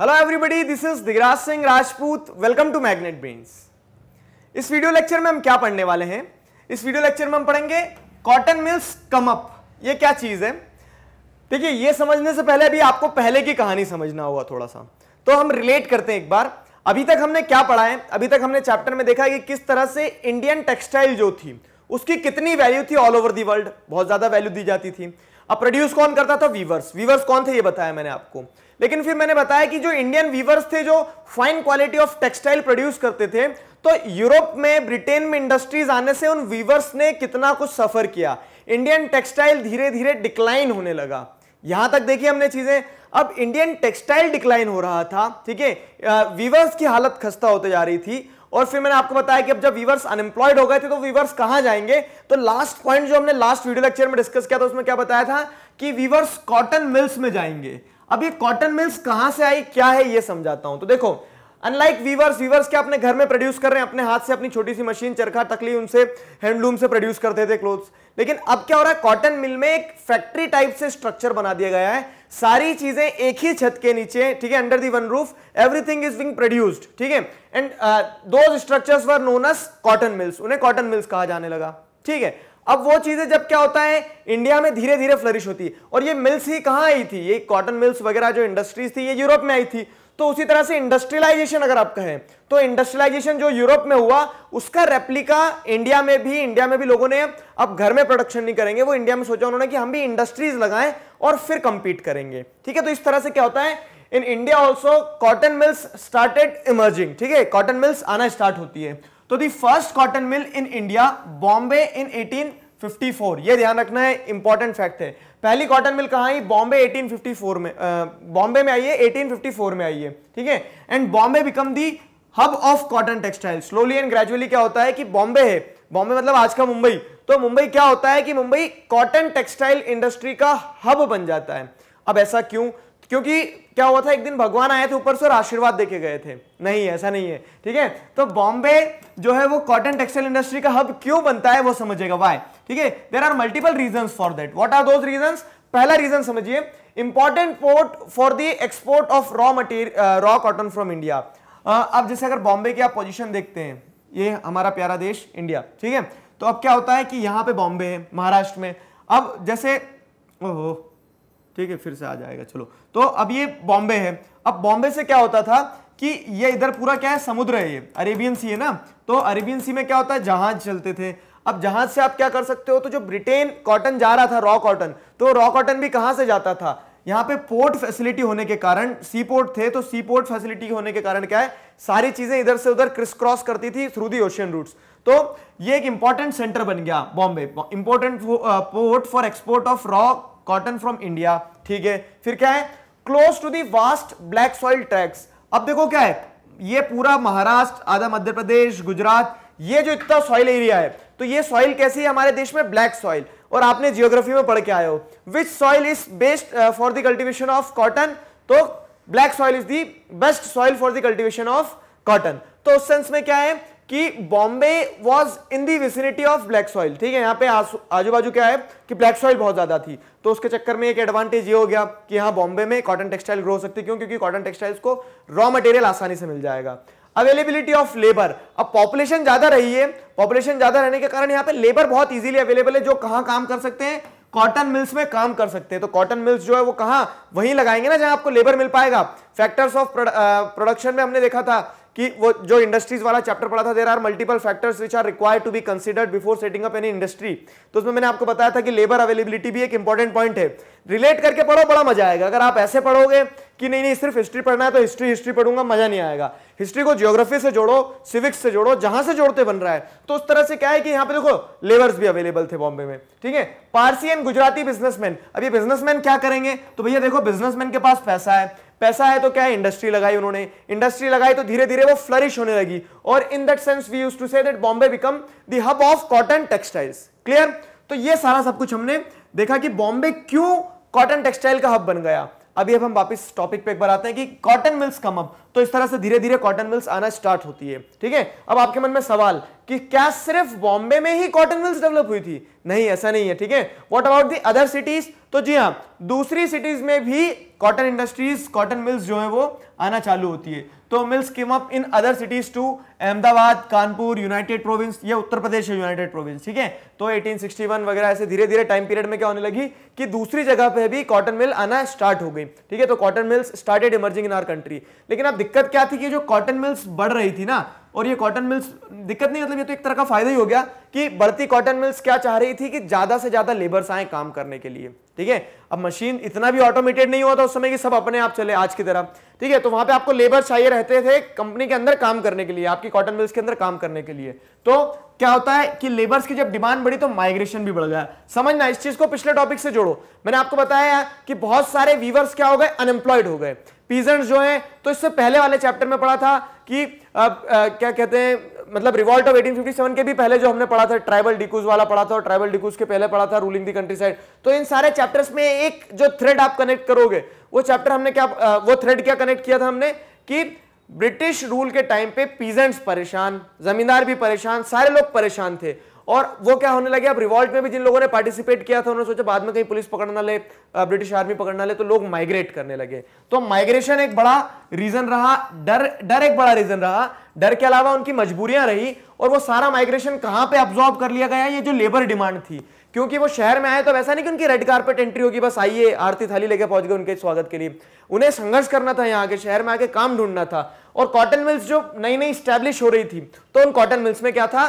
hello everybody this is Digraj Singh Rajput welcome to magnet brains इस video lecture में हम क्या पढ़ने वाले हैं इस वीडियो लेक्चर में हम पढ़ेंगे कॉटन मिल्स कम अप ये क्या चीज़ है देखिए ये समझने से पहले अभी आपको पहले की कहानी समझना होगा थोड़ा सा तो हम रिलेट करते हैं एक बार अभी तक हमने क्या पढ़ा है अभी तक हमने चैप्टर में देखा है कि किस तरह से इंडियन टेक्सटाइल जो थी उसकी कितनी वैल्यू थी ऑल ओवर दी वर्ल्ड बहुत ज़्यादा वैल्यू दी जाती थी अब प्रोड्यूस कौन करता था वीवर्स वीवर्स कौन थे ये बताया मैंने आपको लेकिन फिर मैंने बताया कि जो इंडियन वीवर्स थे जो fine quality of textile produce करते थे तो यूरोप में ब्रिटेन में इंडस्ट्रीज आने से उन वीवर्स ने कितना कुछ सफर किया इंडियन टेक्सटाइल धीरे धीरे डिक्लाइन होने लगा यहां तक देखिए हमने चीजें अब इंडियन टेक्सटाइल डिक्लाइन हो रहा था ठीक है वीवर्स की हालत खस्ता होते जा रही थी और फिर मैंने आपको बताया कि अब जब वीवर्स अनएम्प्लॉयड हो गए थे तो वीवर्स कहां जाएंगे तो लास्ट पॉइंट जो हमने लास्ट वीडियो लेक्चर में डिस्कस किया था उसमें क्या बताया था कि वीवर्स कॉटन मिल्स में जाएंगे अब ये कॉटन मिल्स कहां से आई क्या है ये समझाता हूं तो देखो अनलाइक वीवर्स वीवर्स क्या अपने घर में प्रोड्यूस कर रहे हैं अपने हाथ से अपनी छोटी सी मशीन चरखा तकली उनसे हैंडलूम से प्रोड्यूस करते थे क्लोथ्स लेकिन अब क्या हो रहा है कॉटन मिल में एक फैक्ट्री टाइप से स्ट्रक्चर बना दिया गया है सारी चीजें एक ही छत के नीचे ठीक है under the one roof everything is being produced ठीक है and those structure were known cotton mills उन्हें कॉटन मिल्स कहा जाने लगा ठीक है अब वो चीजें जब क्या होता है इंडिया में धीरे धीरे फ्लरिश होती है और ये मिल्स ही कहां आई थी ये कॉटन मिल्स वगैरह जो इंडस्ट्रीज थी ये यूरोप में आई थी तो उसी तरह से इंडस्ट्रियलाइजेशन अगर आप कहें तो इंडस्ट्रियलाइजेशन जो यूरोप में हुआ उसका रेप्लिका इंडिया में भी इंडिया में भी लोगों ने अब घर में प्रोडक्शन नहीं करेंगे वो इंडिया में सोचा उन्होंने कि हम भी इंडस्ट्रीज लगाएं और फिर कंपीट करेंगे ठीक है तो इस तरह से क्या होता है in India also cotton mills started emerging ठीक है कॉटन मिल्स आना स्टार्ट होती है तो the first cotton mill in India Bombay in 1854 ये ध्यान रखना है इंपॉर्टेंट फैक्ट है पहली कॉटन मिल कहा आई बॉम्बे 1854 में बॉम्बे में आई है 1854 में आई है ठीक है and Bombay become the hub of cotton textile slowly and gradually क्या होता है कि बॉम्बे है बॉम्बे मतलब आज का मुंबई तो मुंबई क्या होता है कि मुंबई कॉटन टेक्सटाइल इंडस्ट्री का हब बन जाता है अब ऐसा क्यों क्योंकि क्या हुआ था एक दिन भगवान आए थे ऊपर से और आशीर्वाद देके गए थे नहीं ऐसा नहीं है ठीक है तो बॉम्बे जो है वो कॉटन टेक्सटाइल इंडस्ट्री का हब क्यों बनता है वो समझेगा वाई ठीक है there are multiple reason for that what are those reason पहला रीजन समझिए important port for the export of raw material raw cotton from India अब जैसे अगर बॉम्बे की आप पोजिशन देखते हैं ये हमारा प्यारा देश इंडिया ठीक है तो अब क्या होता है कि यहां पे बॉम्बे है महाराष्ट्र में अब जैसे ओहो ठीक है फिर से आ जाएगा चलो तो अब ये बॉम्बे है अब बॉम्बे से क्या होता था कि ये इधर पूरा क्या है समुद्र है ये अरेबियन सी है ना तो अरेबियन सी में क्या होता है जहाज चलते थे अब जहाज से आप क्या कर सकते हो तो जो ब्रिटेन कॉटन जा रहा था रॉ कॉटन तो रॉ कॉटन भी कहां से जाता था यहां पे पोर्ट फैसिलिटी होने के कारण सी पोर्ट थे तो सी पोर्ट फैसिलिटी होने के कारण क्या है सारी चीजें इधर से उधर क्रिस क्रॉस करती थी थ्रू दी ओशियन रूट्स तो ये एक इंपॉर्टेंट सेंटर बन गया Bombay important port for export of raw cotton from India ठीक है फिर क्या है close to the vast black soil tracts अब देखो क्या है ये पूरा महाराष्ट्र आधा मध्य प्रदेश गुजरात ये जो इतना सॉइल एरिया है तो ये सॉइल कैसी है हमारे देश में ब्लैक सॉइल और आपने जियोग्राफी में पढ़ के आए हो which soil is best for the cultivation of cotton तो black soil is the best soil for the cultivation of cotton तो उस सेंस में क्या है कि Bombay was in the vicinity of black soil ठीक है यहाँ पे आजू बाजू क्या है कि ब्लैक सॉइल बहुत ज्यादा थी तो उसके चक्कर में एक एडवांटेज ये हो गया कि हाँ बॉम्बे में कॉटन टेक्सटाइल ग्रो हो सकती क्यों क्योंकि कॉटन टेक्सटाइल्स को रॉ मटेरियल आसानी से मिल जाएगा अवेलेबिलिटी ऑफ लेबर अब पॉपुलेशन ज्यादा रही है पॉपुलेशन ज्यादा रहने के कारण यहाँ पे लेबर बहुत इजीली अवेलेबल है जो कहाँ काम कर सकते हैं कॉटन मिल्स में काम कर सकते हैं तो कॉटन मिल्स जो है वो कहाँ वहीं लगाएंगे ना जहां आपको लेबर मिल पाएगा फैक्टर्स ऑफ प्रोडक्शन में हमने देखा था कि वो जो इंडस्ट्रीज वाला चैप्टर पढ़ा था there are multiple factors which are required to be considered before setting up any industry तो उसमें मैंने आपको बताया था कि लेबर अवेलेबिलिटी भी एक इंपॉर्टेंट पॉइंट है रिलेट करके पढ़ो बड़ा मजा आएगा अगर आप ऐसे पढ़ोगे कि नहीं नहीं सिर्फ हिस्ट्री पढ़ना है तो हिस्ट्री हिस्ट्री पढ़ूंगा मजा नहीं आएगा हिस्ट्री को जियोग्राफी से जोड़ो सिविक्स से जोड़ो जहां से जोड़ते बन रहा है तो उस तरह से क्या है कि यहाँ पे देखो लेबर्स भी अवेलेबल थे बॉम्बे में ठीक है पारसी एंड गुजराती बिजनेसमैन अब ये बिजनेसमैन क्या करेंगे तो भैया देखो बिजनेसमैन के पास पैसा है पैसा है तो क्या है इंडस्ट्री लगाई उन्होंने इंडस्ट्री लगाई तो धीरे धीरे वो फ्लरिश होने लगी और in that sense we use to say that Bombay become the hub of cotton textiles clear तो ये सारा सब कुछ हमने देखा कि बॉम्बे क्यों कॉटन टेक्सटाइल का हब बन गया अभी अब हम वापस टॉपिक पे एक बार आते हैं कि कॉटन मिल्स कम अब तो इस तरह से धीरे धीरे कॉटन मिल्स आना स्टार्ट होती है ठीक है अब आपके मन में सवाल कि क्या सिर्फ बॉम्बे में ही कॉटन मिल्स डेवलप हुई थी नहीं ऐसा नहीं है ठीक है what about the other cities तो जी हाँ दूसरी सिटीज में भी कॉटन इंडस्ट्रीज कॉटन मिल्स जो है वो आना चालू होती है तो mills came up in other cities too Ahmedabad Kanpur united province या उत्तर प्रदेश है यूनाइटेड प्रोविंस ठीक है तो 1861 वगैरह ऐसे धीरे धीरे टाइम पीरियड में क्या होने लगी कि दूसरी जगह पे भी कॉटन मिल आना स्टार्ट हो गई ठीक है तो cotton mills started emerging in our country लेकिन अब दिक्कत क्या थी कि जो कॉटन मिल्स बढ़ रही थी ना और ये कॉटन मिल्स दिक्कत नहीं मतलब ये तो एक तरह का फायदा ही हो गया कि बढ़ती कॉटन मिल्स क्या चाह रही थी कि ज्यादा से ज्यादा लेबर्स आए काम करने के लिए ठीक है अब मशीन इतना भी ऑटोमेटेड नहीं हुआ था उस समय कि सब अपने आप चले आज की तरह ठीक है तो वहां पे आपको लेबर चाहिए रहते थे कंपनी के अंदर काम करने के लिए आपकी कॉटन मिल्स के अंदर काम करने के लिए तो क्या होता है कि लेबर्स की जब डिमांड बढ़ी तो माइग्रेशन भी बढ़ गया समझना इस चीज को पिछले टॉपिक से जोड़ो मैंने आपको बताया है कि बहुत सारे वीवर्स क्या हो गए अनएम्प्लॉयड हो गए पीजेंट जो हैं तो इससे पहले वाले चैप्टर में पढ़ा था कि अब आ, क्या कहते हैं मतलब revolt of eighteen fifty seven के भी पहले जो हमने पढ़ा था ट्राइबल डिकूज वाला पढ़ा था और ट्राइबल डिकूज के पहले पढ़ा था रूलिंग दी कंट्री साइड तो इन सारे चैप्टर्स में एक जो थ्रेड आप कनेक्ट करोगे वो चैप्टर हमने क्या वो थ्रेड क्या कनेक्ट किया था हमने कि ब्रिटिश रूल के टाइम पे पीजेंट्स परेशान जमींदार भी परेशान सारे लोग परेशान थे और वो क्या होने लगे अब रिवॉल्ट में भी जिन लोगों ने पार्टिसिपेट किया था उन्होंने सोचा बाद में कहीं पुलिस पकड़ना ले ब्रिटिश आर्मी पकड़ना ले तो लोग माइग्रेट करने लगे तो माइग्रेशन एक बड़ा रीजन रहा डर डर एक बड़ा रीजन रहा डर के अलावा उनकी मजबूरियां रही और वो सारा माइग्रेशन कहां पर अब्जॉर्ब कर लिया गया ये जो लेबर डिमांड थी क्योंकि वो शहर में आए तो वैसा नहीं कि उनकी रेड कार्पेट एंट्री होगी बस आइए आरती थाली लेके पहुंच गए उनके स्वागत के लिए उन्हें संघर्ष करना था यहाँ के शहर में आके काम ढूंढना था और कॉटन मिल्स जो नई नई स्टैब्लिश हो रही थी तो उन कॉटन मिल्स में क्या था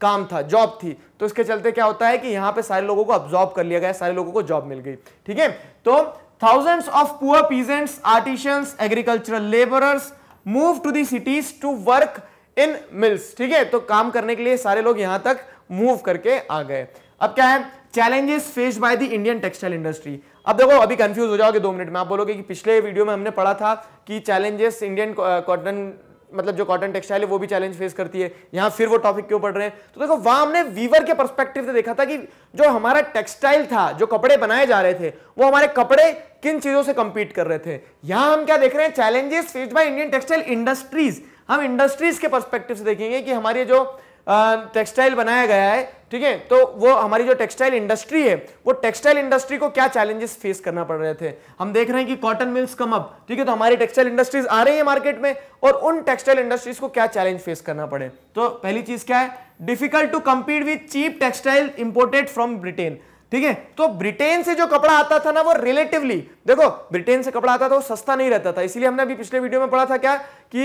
काम था जॉब थी तो इसके चलते क्या होता है कि यहाँ पे सारे लोगों को अब्जॉर्ब कर लिया गया सारे लोगों को जॉब मिल गई ठीक है तो thousands of poor peasants artisans agricultural labourers move to the cities to work in mills ठीक है तो काम करने के लिए सारे लोग यहां तक मूव करके आ गए अब क्या है challenges faced by the Indian textile industry अब देखो अभी कंफ्यूज हो जाओगे दो मिनट में आप बोलोगे कि पिछले वीडियो में हमने पढ़ा था कि चैलेंजेस इंडियन कॉटन मतलब जो कॉटन टेक्सटाइल है वो भी चैलेंज फेस करती है यहाँ फिर वो टॉपिक क्यों पढ़ रहे हैं तो देखो वहां हमने वीवर के परस्पेक्टिव से देखा था कि जो हमारा टेक्सटाइल था जो कपड़े बनाए जा रहे थे वो हमारे कपड़े किन चीजों से कंपीट कर रहे थे यहाँ हम क्या देख रहे हैं challenges faced by Indian textile industries हम इंडस्ट्रीज के परस्पेक्टिव से देखेंगे कि हमारे जो टेक्सटाइल बनाया गया है ठीक है तो वो हमारी जो टेक्सटाइल इंडस्ट्री है वो टेक्सटाइल इंडस्ट्री को क्या चैलेंजेस फेस करना पड़ रहे थे हम देख रहे हैं कि कॉटन मिल्स कम अप ठीक है तो हमारी टेक्सटाइल इंडस्ट्रीज आ रही है मार्केट में और उन टेक्सटाइल इंडस्ट्रीज को क्या चैलेंज फेस करना पड़े तो पहली चीज क्या है difficult to compete with cheap textile imported from Britain ठीक है तो ब्रिटेन से जो कपड़ा आता था ना वो रिलेटिवली देखो ब्रिटेन से कपड़ा आता था वो सस्ता नहीं रहता था इसलिए हमने अभी पिछले वीडियो में पढ़ा था क्या कि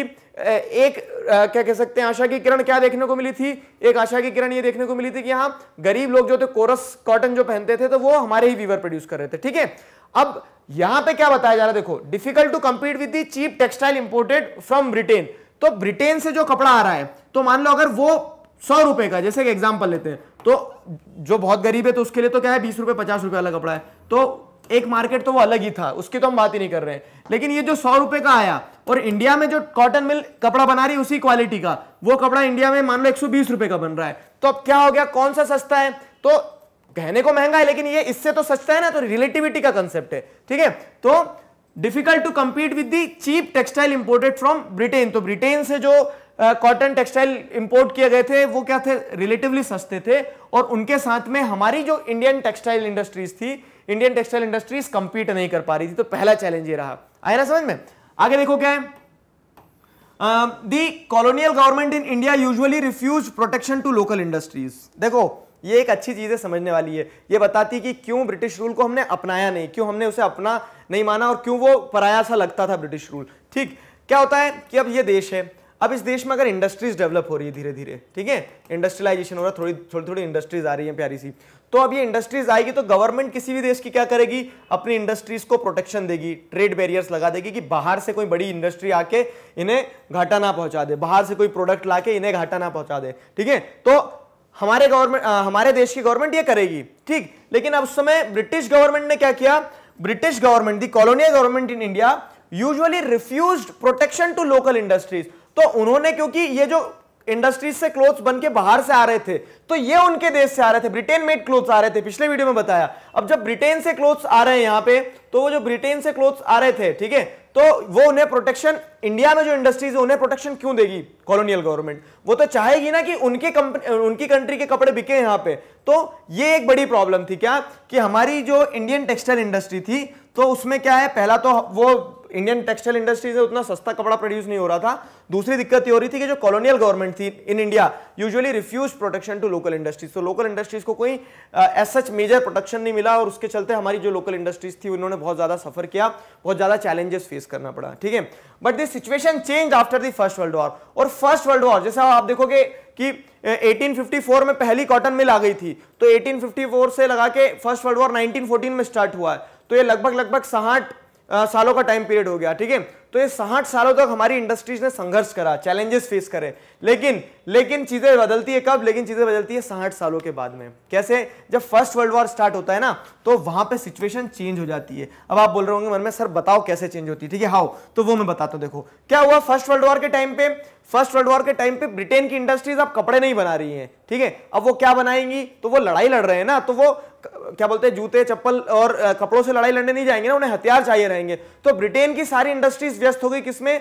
एक क्या कह सकते हैं आशा की किरण क्या देखने को मिली थी एक आशा की किरण ये देखने को मिली थी कि हाँ गरीब लोग जो थे कोरस कॉटन जो पहनते थे तो वो हमारे ही वीवर प्रोड्यूस कर रहे थे ठीक है अब यहां पे क्या बताया जा रहा है देखो difficult to compete with the cheap textile imported from Britain तो ब्रिटेन से जो कपड़ा आ रहा है तो मान लो अगर वो सौ रुपए का जैसे कि एग्जाम्पल लेते हैं तो जो बहुत गरीब है तो उसके लिए तो क्या है बीस रुपए पचास रुपए वाला कपड़ा है तो एक मार्केट तो वो अलग ही था उसकी तो हम बात ही नहीं कर रहे हैं लेकिन ये जो सौ रुपए का आया और इंडिया में जो कॉटन मिल कपड़ा बना रही उसी क्वालिटी का वो कपड़ा इंडिया में मान लो एक सौ बीस रुपए का बन रहा है तो अब क्या हो गया कौन सा सस्ता है तो कहने को महंगा है लेकिन ये इससे तो सस्ता है ना तो रिलेटिविटी का कंसेप्ट है ठीक है तो difficult to compete with the cheap textile imported from Britain तो ब्रिटेन से जो कॉटन टेक्सटाइल इंपोर्ट किए गए थे वो क्या थे रिलेटिवली सस्ते थे और उनके साथ में हमारी जो इंडियन टेक्सटाइल इंडस्ट्रीज थी इंडियन टेक्सटाइल इंडस्ट्रीज कंपीट नहीं कर पा रही थी तो पहला चैलेंज ये रहा आया ना समझ में आगे देखो क्या है the colonial government in India usually refuse protection to local industries देखो ये एक अच्छी चीज़ है समझने वाली है ये बताती कि क्यों ब्रिटिश रूल को हमने अपनाया नहीं क्यों हमने उसे अपना नहीं माना और क्यों वो पराया सा लगता था ब्रिटिश रूल ठीक क्या होता है कि अब ये देश है अब इस देश में अगर इंडस्ट्रीज डेवलप हो रही है धीरे धीरे ठीक है इंडस्ट्रियलाइजेशन हो रहा है थोड़ी थोड़ी थोड़ी इंडस्ट्रीज आ रही है प्यारी सी तो अब ये इंडस्ट्रीज आएगी तो गवर्नमेंट किसी भी देश की क्या करेगी अपनी इंडस्ट्रीज को प्रोटेक्शन देगी ट्रेड बैरियर्स लगा देगी कि बाहर से कोई बड़ी इंडस्ट्री आके इन्हें घाटा ना पहुंचा दे बाहर से कोई प्रोडक्ट ला इन्हें घाटा ना पहुंचा दे ठीक है तो हमारे गवर्नमेंट हमारे देश की गवर्नमेंट ये करेगी ठीक लेकिन अब उस समय ब्रिटिश गवर्नमेंट ने क्या किया British government the colonial government in India usually refuse protection to local industries तो उन्होंने क्योंकि ये जो इंडस्ट्रीज से क्लोथ बन के बाहर से आ रहे थे तो ये उनके देश से आ रहे थे ब्रिटेन मेड क्लोथ्स आ रहे थे पिछले वीडियो में बताया अब जब ब्रिटेन से क्लोथ्स आ रहे हैं यहां पे तो वो जो ब्रिटेन से क्लोथ्स आ रहे थे ठीक है तो वो उन्हें प्रोटेक्शन इंडिया में जो इंडस्ट्रीज है उन्हें प्रोटेक्शन क्यों देगी कॉलोनियल गवर्नमेंट वो तो चाहेगी ना कि उनके कंपनी उनकी कंट्री के कपड़े बिके यहां पे तो ये एक बड़ी प्रॉब्लम थी क्या कि हमारी जो इंडियन टेक्सटाइल इंडस्ट्री थी तो उसमें क्या है पहला तो वो इंडियन टेक्सटाइल इंडस्ट्री से उतना सस्ता कपड़ा प्रोड्यूस नहीं हो रहा था दूसरी दिक्कत ये हो रही थी कि जो कॉलोनियल गवर्नमेंट थी in India usually refuse protection to local industries तो लोकल इंडस्ट्रीज को कोई एस सच मेजर प्रोटेक्शन नहीं मिला और उसके चलते हमारी जो लोकल इंडस्ट्रीज थी उन्होंने बहुत ज्यादा सफर किया बहुत ज्यादा चैलेंजेस फेस करना पड़ा ठीक है but this situation change after the first world war और फर्स्ट वर्ल्ड वॉर जैसे आप देखोगे कि 1854 में पहली कॉटन मिल आ गई थी तो 1854 से लगा के फर्स्ट वर्ल्ड वॉर 1914 में स्टार्ट हुआ है तो ये लगभग लगभग साठ सालों का टाइम पीरियड हो गया ठीक है तो ये साठ सालों तक हमारी इंडस्ट्रीज ने संघर्ष करा चैलेंजेस फेस करे लेकिन लेकिन चीज़ें बदलती है कब लेकिन चीज़ें बदलती है साठ सालों के बाद में कैसे जब फर्स्ट वर्ल्ड वॉर स्टार्ट होता है ना तो वहां पे सिचुएशन चेंज हो जाती है अब आप बोल रहे होंगे मन में सर बताओ कैसे चेंज होती है ठीक है हाउ तो वो मैं बताता हूँ देखो क्या हुआ फर्स्ट वर्ल्ड वॉर के टाइम पे फर्स्ट वर्ल्ड वॉर के टाइम पे ब्रिटेन की इंडस्ट्रीज अब कपड़े नहीं बना रही है ठीक है अब वो क्या बनाएंगी तो वो लड़ाई लड़ रहे हैं ना तो वो क्या बोलते हैं जूते चप्पल और कपड़ों से लड़ाई लड़ने नहीं जाएंगे ना उन्हें हथियार चाहिए रहेंगे तो ब्रिटेन की सारी इंडस्ट्रीज व्यस्त हो गई किसमें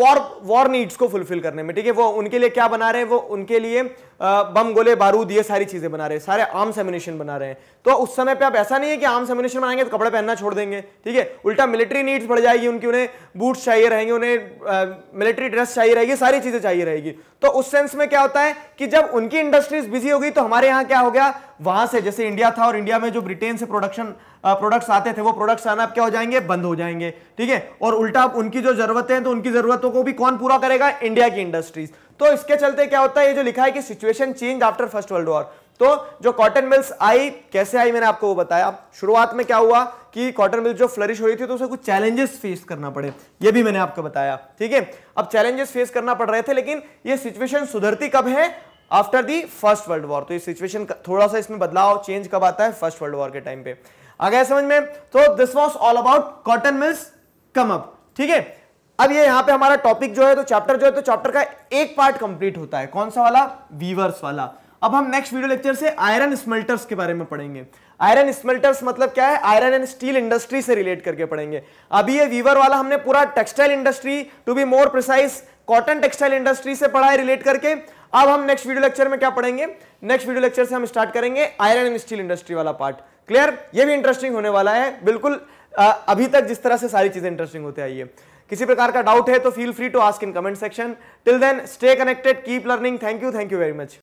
वॉर वॉर नीड्स को फुलफिल करने में ठीक है वो उनके लिए क्या बना रहे हैं वो उनके लिए बम गोले बारूद ये सारी चीज़ें बना रहे हैं सारे आम सेमिनेशन बना रहे हैं तो उस समय पे आप ऐसा नहीं है कि आम सेमिनेशन बनाएंगे तो कपड़े पहनना छोड़ देंगे ठीक है उल्टा मिलिट्री नीड्स बढ़ जाएगी उनकी उन्हें बूट्स चाहिए रहेंगे उन्हें मिलिट्री ड्रेस चाहिए रहेगी सारी चीज़ें चाहिए रहेगी तो उस सेंस में क्या होता है कि जब उनकी इंडस्ट्रीज बिजी होगी तो हमारे यहाँ क्या हो गया वहां से जैसे इंडिया था और इंडिया में जो ब्रिटेन से प्रोडक्शन प्रोडक्ट्स आते थे वो प्रोडक्ट्स आना अब क्या हो जाएंगे बंद हो जाएंगे ठीक है और उल्टा उनकी जो जरूरतें हैं तो उनकी जरूरतों को भी कौन पूरा करेगा इंडिया की इंडस्ट्रीज तो इसके चलते क्या होता है ये जो लिखा है कि situation change after first world war तो जो कॉटन मिल्स आई कैसे आई मैंने आपको वो बताया शुरुआत में क्या हुआ कि कॉटन मिल्स जो फ्लरिश हो रही थी तो उसे कुछ चैलेंजेस फेस करना पड़े ये भी मैंने आपको बताया ठीक है अब चैलेंजेस फेस करना पड़ रहे थे लेकिन ये सिचुएशन सुधरती कब है after the first world war तो ये सिचुएशन थोड़ा सा इसमें बदलाव चेंज कब आता है फर्स्ट वर्ल्ड वॉर के टाइम पे आ गया समझ में तो this was all about cotton mills come up ठीक है अब ये यहां पे हमारा टॉपिक जो है तो चैप्टर जो है तो चैप्टर का एक पार्ट कंप्लीट होता है कौन सा वाला वीवर्स वाला अब हम नेक्स्ट वीडियो लेक्चर से आयरन स्मेल्टर्स के बारे में पढ़ेंगे आयरन स्मेल्टर्स मतलब क्या है आयरन एंड स्टील इंडस्ट्री से रिलेट करके पढ़ेंगे अभी ये वीवर वाला हमने पूरा textile industry to be more precise cotton textile industry से पढ़ा है रिलेट करके अब हम नेक्स्ट वीडियो लेक्चर में क्या पढ़ेंगे नेक्स्ट वीडियो लेक्चर से हम स्टार्ट करेंगे आयरन एंड स्टील इंडस्ट्री वाला पार्ट क्लियर ये भी इंटरेस्टिंग होने वाला है बिल्कुल अभी तक जिस तरह से सारी चीजें इंटरेस्टिंग होते आई है किसी प्रकार का डाउट है तो feel free to ask in comment section till then stay connected keep learning thank you thank you very much